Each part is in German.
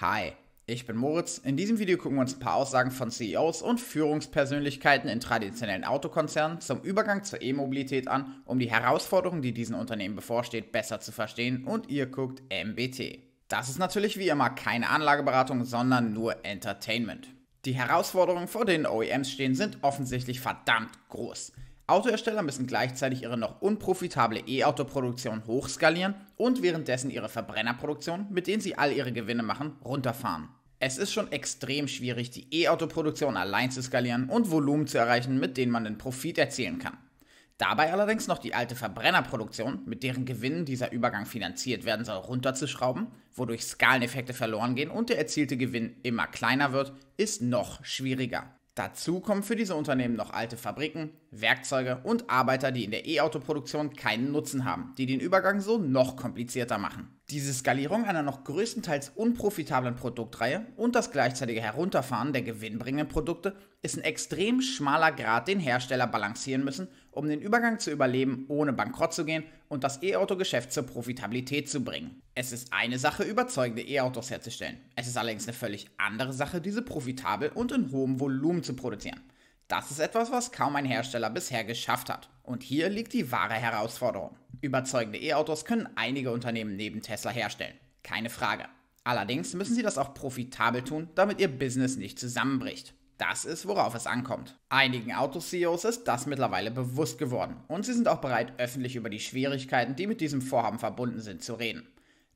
Hi, ich bin Moritz. In diesem Video gucken wir uns ein paar Aussagen von CEOs und Führungspersönlichkeiten in traditionellen Autokonzernen zum Übergang zur E-Mobilität an, um die Herausforderungen, die diesen Unternehmen bevorsteht, besser zu verstehen und ihr guckt MBT. Das ist natürlich wie immer keine Anlageberatung, sondern nur Entertainment. Die Herausforderungen, vor denen OEMs stehen, sind offensichtlich verdammt groß. Autohersteller müssen gleichzeitig ihre noch unprofitable E-Auto-Produktion hochskalieren und währenddessen ihre Verbrennerproduktion, mit denen sie all ihre Gewinne machen, runterfahren. Es ist schon extrem schwierig, die E-Auto-Produktion allein zu skalieren und Volumen zu erreichen, mit denen man den Profit erzielen kann. Dabei allerdings noch die alte Verbrennerproduktion, mit deren Gewinnen dieser Übergang finanziert werden soll, runterzuschrauben, wodurch Skaleneffekte verloren gehen und der erzielte Gewinn immer kleiner wird, ist noch schwieriger. Dazu kommen für diese Unternehmen noch alte Fabriken, Werkzeuge und Arbeiter, die in der E-Auto-Produktion keinen Nutzen haben, die den Übergang so noch komplizierter machen. Diese Skalierung einer noch größtenteils unprofitablen Produktreihe und das gleichzeitige Herunterfahren der gewinnbringenden Produkte ist ein extrem schmaler Grad, den Hersteller balancieren müssen, um den Übergang zu überleben, ohne bankrott zu gehen und das E-Auto-Geschäft zur Profitabilität zu bringen. Es ist eine Sache, überzeugende E-Autos herzustellen. Es ist allerdings eine völlig andere Sache, diese profitabel und in hohem Volumen zu produzieren. Das ist etwas, was kaum ein Hersteller bisher geschafft hat. Und hier liegt die wahre Herausforderung. Überzeugende E-Autos können einige Unternehmen neben Tesla herstellen. Keine Frage. Allerdings müssen sie das auch profitabel tun, damit ihr Business nicht zusammenbricht. Das ist, worauf es ankommt. Einigen Autos-CEOs ist das mittlerweile bewusst geworden und sie sind auch bereit, öffentlich über die Schwierigkeiten, die mit diesem Vorhaben verbunden sind, zu reden.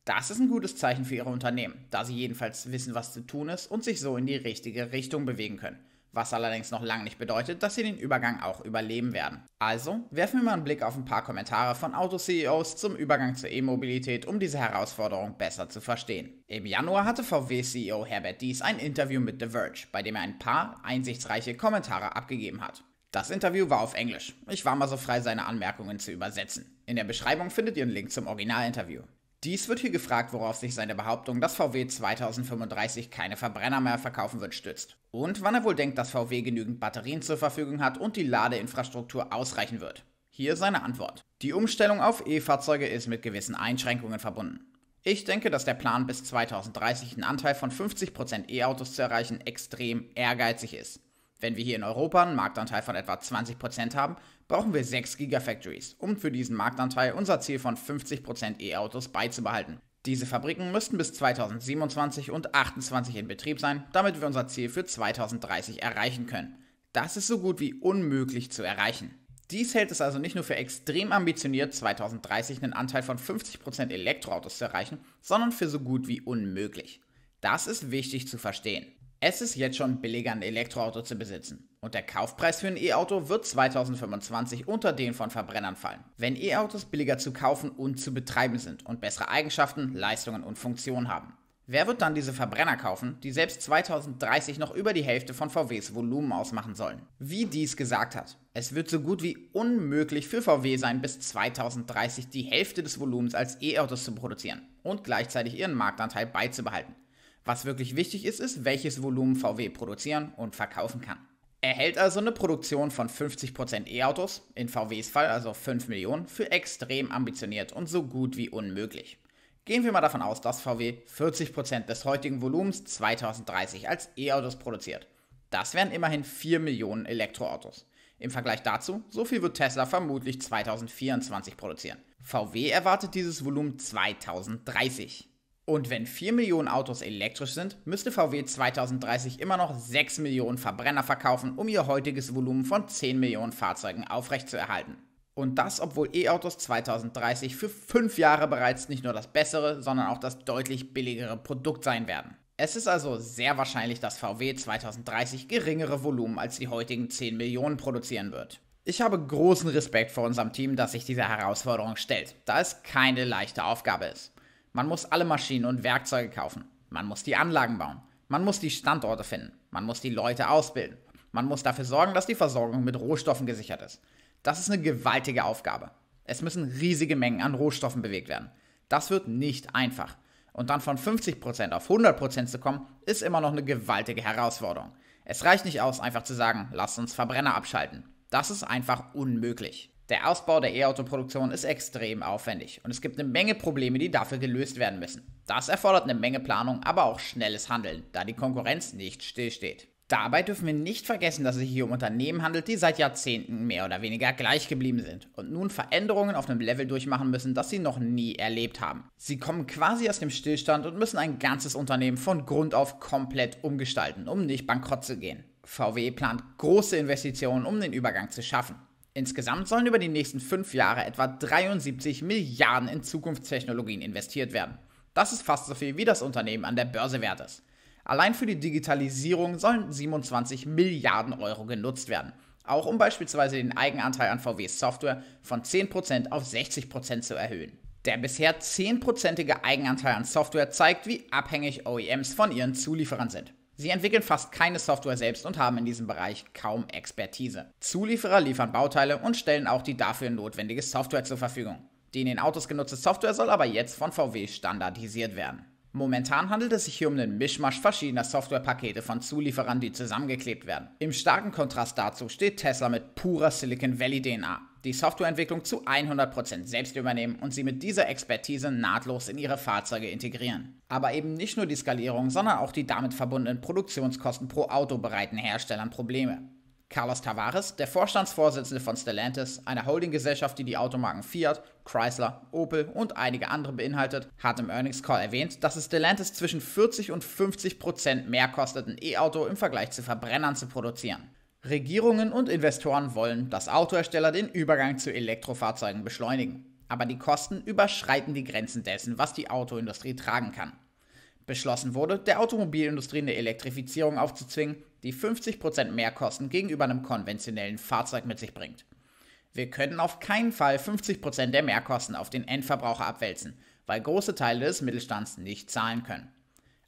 Das ist ein gutes Zeichen für ihre Unternehmen, da sie jedenfalls wissen, was zu tun ist und sich so in die richtige Richtung bewegen können was allerdings noch lange nicht bedeutet, dass sie den Übergang auch überleben werden. Also werfen wir mal einen Blick auf ein paar Kommentare von Auto-CEOs zum Übergang zur E-Mobilität, um diese Herausforderung besser zu verstehen. Im Januar hatte VW-CEO Herbert Dies ein Interview mit The Verge, bei dem er ein paar einsichtsreiche Kommentare abgegeben hat. Das Interview war auf Englisch. Ich war mal so frei, seine Anmerkungen zu übersetzen. In der Beschreibung findet ihr einen Link zum Originalinterview. Dies wird hier gefragt, worauf sich seine Behauptung, dass VW 2035 keine Verbrenner mehr verkaufen wird, stützt. Und wann er wohl denkt, dass VW genügend Batterien zur Verfügung hat und die Ladeinfrastruktur ausreichen wird. Hier seine Antwort. Die Umstellung auf E-Fahrzeuge ist mit gewissen Einschränkungen verbunden. Ich denke, dass der Plan bis 2030 einen Anteil von 50% E-Autos zu erreichen extrem ehrgeizig ist. Wenn wir hier in Europa einen Marktanteil von etwa 20% haben, brauchen wir 6 Gigafactories, um für diesen Marktanteil unser Ziel von 50% E-Autos beizubehalten. Diese Fabriken müssten bis 2027 und 2028 in Betrieb sein, damit wir unser Ziel für 2030 erreichen können. Das ist so gut wie unmöglich zu erreichen. Dies hält es also nicht nur für extrem ambitioniert, 2030 einen Anteil von 50% Elektroautos zu erreichen, sondern für so gut wie unmöglich. Das ist wichtig zu verstehen. Es ist jetzt schon billiger, ein Elektroauto zu besitzen. Und der Kaufpreis für ein E-Auto wird 2025 unter den von Verbrennern fallen, wenn E-Autos billiger zu kaufen und zu betreiben sind und bessere Eigenschaften, Leistungen und Funktionen haben. Wer wird dann diese Verbrenner kaufen, die selbst 2030 noch über die Hälfte von VWs Volumen ausmachen sollen? Wie dies gesagt hat, es wird so gut wie unmöglich für VW sein, bis 2030 die Hälfte des Volumens als E-Autos zu produzieren und gleichzeitig ihren Marktanteil beizubehalten. Was wirklich wichtig ist, ist, welches Volumen VW produzieren und verkaufen kann. Er hält also eine Produktion von 50% E-Autos, in VWs Fall also 5 Millionen, für extrem ambitioniert und so gut wie unmöglich. Gehen wir mal davon aus, dass VW 40% des heutigen Volumens 2030 als E-Autos produziert. Das wären immerhin 4 Millionen Elektroautos. Im Vergleich dazu, so viel wird Tesla vermutlich 2024 produzieren. VW erwartet dieses Volumen 2030. Und wenn 4 Millionen Autos elektrisch sind, müsste VW 2030 immer noch 6 Millionen Verbrenner verkaufen, um ihr heutiges Volumen von 10 Millionen Fahrzeugen aufrechtzuerhalten. Und das, obwohl E-Autos 2030 für 5 Jahre bereits nicht nur das bessere, sondern auch das deutlich billigere Produkt sein werden. Es ist also sehr wahrscheinlich, dass VW 2030 geringere Volumen als die heutigen 10 Millionen produzieren wird. Ich habe großen Respekt vor unserem Team, das sich dieser Herausforderung stellt, da es keine leichte Aufgabe ist. Man muss alle Maschinen und Werkzeuge kaufen. Man muss die Anlagen bauen. Man muss die Standorte finden. Man muss die Leute ausbilden. Man muss dafür sorgen, dass die Versorgung mit Rohstoffen gesichert ist. Das ist eine gewaltige Aufgabe. Es müssen riesige Mengen an Rohstoffen bewegt werden. Das wird nicht einfach. Und dann von 50% auf 100% zu kommen, ist immer noch eine gewaltige Herausforderung. Es reicht nicht aus, einfach zu sagen, lasst uns Verbrenner abschalten. Das ist einfach unmöglich. Der Ausbau der E-Auto-Produktion ist extrem aufwendig und es gibt eine Menge Probleme, die dafür gelöst werden müssen. Das erfordert eine Menge Planung, aber auch schnelles Handeln, da die Konkurrenz nicht stillsteht. Dabei dürfen wir nicht vergessen, dass es sich hier um Unternehmen handelt, die seit Jahrzehnten mehr oder weniger gleich geblieben sind und nun Veränderungen auf einem Level durchmachen müssen, das sie noch nie erlebt haben. Sie kommen quasi aus dem Stillstand und müssen ein ganzes Unternehmen von Grund auf komplett umgestalten, um nicht bankrott zu gehen. VW e plant große Investitionen, um den Übergang zu schaffen. Insgesamt sollen über die nächsten fünf Jahre etwa 73 Milliarden in Zukunftstechnologien investiert werden. Das ist fast so viel, wie das Unternehmen an der Börse wert ist. Allein für die Digitalisierung sollen 27 Milliarden Euro genutzt werden, auch um beispielsweise den Eigenanteil an VWs Software von 10% auf 60% zu erhöhen. Der bisher 10%ige Eigenanteil an Software zeigt, wie abhängig OEMs von ihren Zulieferern sind. Sie entwickeln fast keine Software selbst und haben in diesem Bereich kaum Expertise. Zulieferer liefern Bauteile und stellen auch die dafür notwendige Software zur Verfügung. Die in den Autos genutzte Software soll aber jetzt von VW standardisiert werden. Momentan handelt es sich hier um einen Mischmasch verschiedener Softwarepakete von Zulieferern, die zusammengeklebt werden. Im starken Kontrast dazu steht Tesla mit purer Silicon Valley DNA die Softwareentwicklung zu 100% selbst übernehmen und sie mit dieser Expertise nahtlos in ihre Fahrzeuge integrieren. Aber eben nicht nur die Skalierung, sondern auch die damit verbundenen Produktionskosten pro Auto bereiten Herstellern Probleme. Carlos Tavares, der Vorstandsvorsitzende von Stellantis, einer Holdinggesellschaft, die die Automarken Fiat, Chrysler, Opel und einige andere beinhaltet, hat im Earnings Call erwähnt, dass es Stellantis zwischen 40 und 50 Prozent mehr kostet, ein E-Auto im Vergleich zu Verbrennern zu produzieren. Regierungen und Investoren wollen, dass Autohersteller den Übergang zu Elektrofahrzeugen beschleunigen. Aber die Kosten überschreiten die Grenzen dessen, was die Autoindustrie tragen kann. Beschlossen wurde, der Automobilindustrie eine Elektrifizierung aufzuzwingen, die 50% mehr Kosten gegenüber einem konventionellen Fahrzeug mit sich bringt. Wir können auf keinen Fall 50% der Mehrkosten auf den Endverbraucher abwälzen, weil große Teile des Mittelstands nicht zahlen können.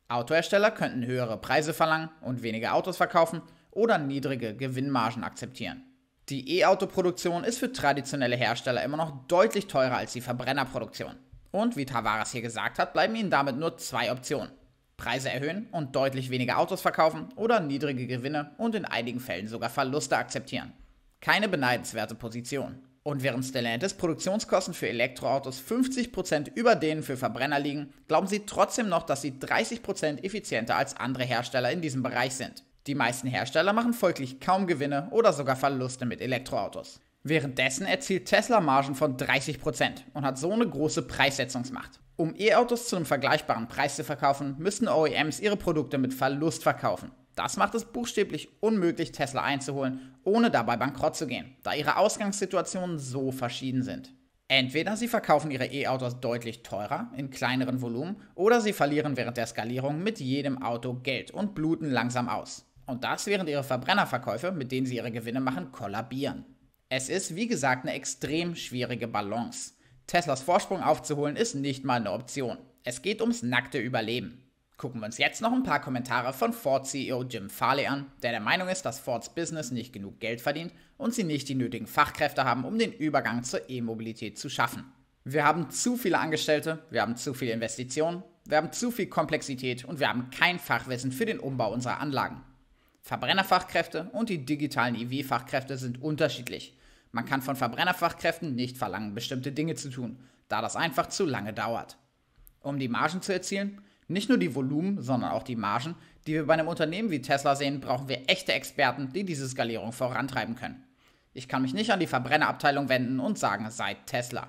Autohersteller könnten höhere Preise verlangen und weniger Autos verkaufen, oder niedrige Gewinnmargen akzeptieren. Die E-Auto-Produktion ist für traditionelle Hersteller immer noch deutlich teurer als die Verbrennerproduktion. Und wie Tavares hier gesagt hat, bleiben ihnen damit nur zwei Optionen. Preise erhöhen und deutlich weniger Autos verkaufen oder niedrige Gewinne und in einigen Fällen sogar Verluste akzeptieren. Keine beneidenswerte Position. Und während Stellantis Produktionskosten für Elektroautos 50% über denen für Verbrenner liegen, glauben sie trotzdem noch, dass sie 30% effizienter als andere Hersteller in diesem Bereich sind. Die meisten Hersteller machen folglich kaum Gewinne oder sogar Verluste mit Elektroautos. Währenddessen erzielt Tesla Margen von 30% und hat so eine große Preissetzungsmacht. Um E-Autos zu einem vergleichbaren Preis zu verkaufen, müssen OEMs ihre Produkte mit Verlust verkaufen. Das macht es buchstäblich unmöglich, Tesla einzuholen, ohne dabei bankrott zu gehen, da ihre Ausgangssituationen so verschieden sind. Entweder sie verkaufen ihre E-Autos deutlich teurer, in kleineren Volumen, oder sie verlieren während der Skalierung mit jedem Auto Geld und bluten langsam aus und das während ihre Verbrennerverkäufe, mit denen sie ihre Gewinne machen, kollabieren. Es ist, wie gesagt, eine extrem schwierige Balance. Teslas Vorsprung aufzuholen ist nicht mal eine Option. Es geht ums nackte Überleben. Gucken wir uns jetzt noch ein paar Kommentare von Ford-CEO Jim Farley an, der der Meinung ist, dass Fords Business nicht genug Geld verdient und sie nicht die nötigen Fachkräfte haben, um den Übergang zur E-Mobilität zu schaffen. Wir haben zu viele Angestellte, wir haben zu viele Investitionen, wir haben zu viel Komplexität und wir haben kein Fachwissen für den Umbau unserer Anlagen. Verbrennerfachkräfte und die digitalen iw fachkräfte sind unterschiedlich. Man kann von Verbrennerfachkräften nicht verlangen, bestimmte Dinge zu tun, da das einfach zu lange dauert. Um die Margen zu erzielen, nicht nur die Volumen, sondern auch die Margen, die wir bei einem Unternehmen wie Tesla sehen, brauchen wir echte Experten, die diese Skalierung vorantreiben können. Ich kann mich nicht an die Verbrennerabteilung wenden und sagen, seid Tesla.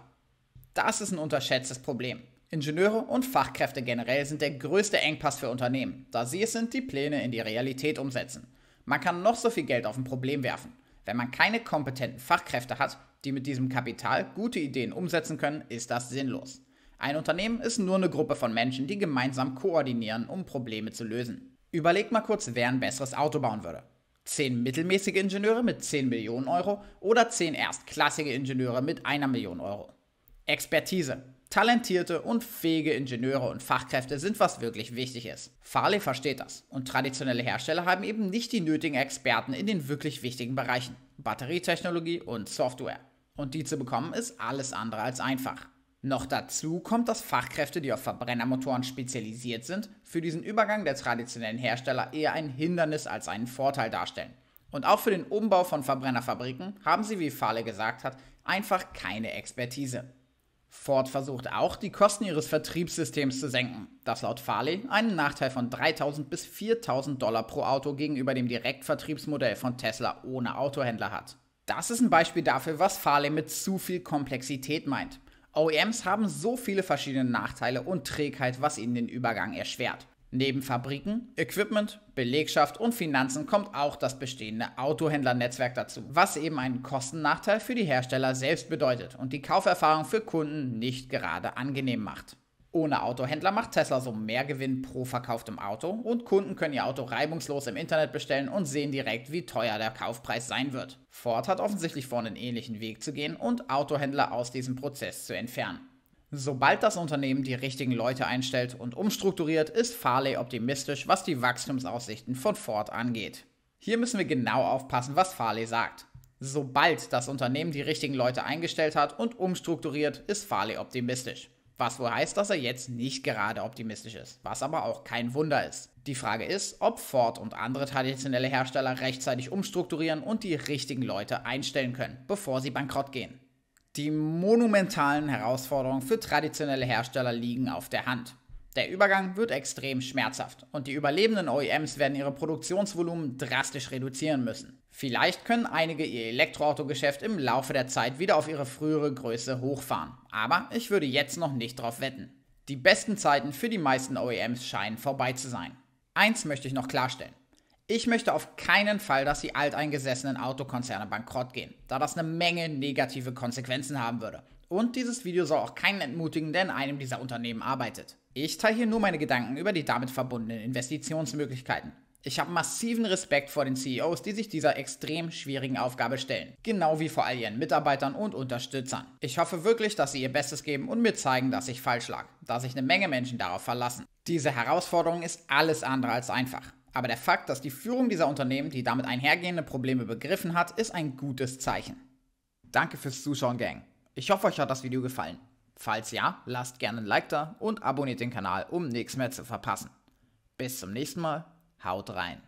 Das ist ein unterschätztes Problem. Ingenieure und Fachkräfte generell sind der größte Engpass für Unternehmen, da sie es sind, die Pläne in die Realität umsetzen. Man kann noch so viel Geld auf ein Problem werfen. Wenn man keine kompetenten Fachkräfte hat, die mit diesem Kapital gute Ideen umsetzen können, ist das sinnlos. Ein Unternehmen ist nur eine Gruppe von Menschen, die gemeinsam koordinieren, um Probleme zu lösen. Überlegt mal kurz, wer ein besseres Auto bauen würde. 10 mittelmäßige Ingenieure mit 10 Millionen Euro oder 10 erstklassige Ingenieure mit einer Million Euro. Expertise. Talentierte und fähige Ingenieure und Fachkräfte sind, was wirklich wichtig ist. Farley versteht das und traditionelle Hersteller haben eben nicht die nötigen Experten in den wirklich wichtigen Bereichen Batterietechnologie und Software. Und die zu bekommen ist alles andere als einfach. Noch dazu kommt, dass Fachkräfte, die auf Verbrennermotoren spezialisiert sind, für diesen Übergang der traditionellen Hersteller eher ein Hindernis als einen Vorteil darstellen. Und auch für den Umbau von Verbrennerfabriken haben sie, wie Fahle gesagt hat, einfach keine Expertise. Ford versucht auch, die Kosten ihres Vertriebssystems zu senken, das laut Farley einen Nachteil von 3000 bis 4000 Dollar pro Auto gegenüber dem Direktvertriebsmodell von Tesla ohne Autohändler hat. Das ist ein Beispiel dafür, was Farley mit zu viel Komplexität meint. OEMs haben so viele verschiedene Nachteile und Trägheit, was ihnen den Übergang erschwert. Neben Fabriken, Equipment, Belegschaft und Finanzen kommt auch das bestehende Autohändlernetzwerk dazu, was eben einen Kostennachteil für die Hersteller selbst bedeutet und die Kauferfahrung für Kunden nicht gerade angenehm macht. Ohne Autohändler macht Tesla so mehr Gewinn pro verkauftem Auto und Kunden können ihr Auto reibungslos im Internet bestellen und sehen direkt, wie teuer der Kaufpreis sein wird. Ford hat offensichtlich vor, einen ähnlichen Weg zu gehen und Autohändler aus diesem Prozess zu entfernen. Sobald das Unternehmen die richtigen Leute einstellt und umstrukturiert, ist Farley optimistisch, was die Wachstumsaussichten von Ford angeht. Hier müssen wir genau aufpassen, was Farley sagt. Sobald das Unternehmen die richtigen Leute eingestellt hat und umstrukturiert, ist Farley optimistisch. Was wohl heißt, dass er jetzt nicht gerade optimistisch ist, was aber auch kein Wunder ist. Die Frage ist, ob Ford und andere traditionelle Hersteller rechtzeitig umstrukturieren und die richtigen Leute einstellen können, bevor sie bankrott gehen. Die monumentalen Herausforderungen für traditionelle Hersteller liegen auf der Hand. Der Übergang wird extrem schmerzhaft und die überlebenden OEMs werden ihre Produktionsvolumen drastisch reduzieren müssen. Vielleicht können einige ihr Elektroautogeschäft im Laufe der Zeit wieder auf ihre frühere Größe hochfahren, aber ich würde jetzt noch nicht darauf wetten. Die besten Zeiten für die meisten OEMs scheinen vorbei zu sein. Eins möchte ich noch klarstellen. Ich möchte auf keinen Fall, dass die alteingesessenen Autokonzerne bankrott gehen, da das eine Menge negative Konsequenzen haben würde. Und dieses Video soll auch keinen entmutigen, der in einem dieser Unternehmen arbeitet. Ich teile hier nur meine Gedanken über die damit verbundenen Investitionsmöglichkeiten. Ich habe massiven Respekt vor den CEOs, die sich dieser extrem schwierigen Aufgabe stellen. Genau wie vor all ihren Mitarbeitern und Unterstützern. Ich hoffe wirklich, dass sie ihr Bestes geben und mir zeigen, dass ich falsch lag, da sich eine Menge Menschen darauf verlassen. Diese Herausforderung ist alles andere als einfach. Aber der Fakt, dass die Führung dieser Unternehmen die damit einhergehenden Probleme begriffen hat, ist ein gutes Zeichen. Danke fürs Zuschauen, Gang. Ich hoffe, euch hat das Video gefallen. Falls ja, lasst gerne ein Like da und abonniert den Kanal, um nichts mehr zu verpassen. Bis zum nächsten Mal, haut rein.